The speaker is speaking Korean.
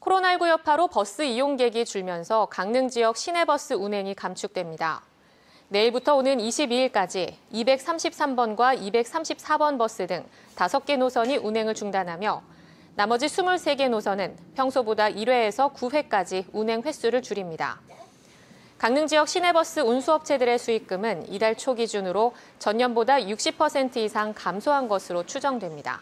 코로나19 여파로 버스 이용객이 줄면서 강릉 지역 시내버스 운행이 감축됩니다. 내일부터 오는 22일까지 233번과 234번 버스 등 5개 노선이 운행을 중단하며 나머지 23개 노선은 평소보다 1회에서 9회까지 운행 횟수를 줄입니다. 강릉 지역 시내버스 운수업체들의 수익금은 이달 초 기준으로 전년보다 60% 이상 감소한 것으로 추정됩니다.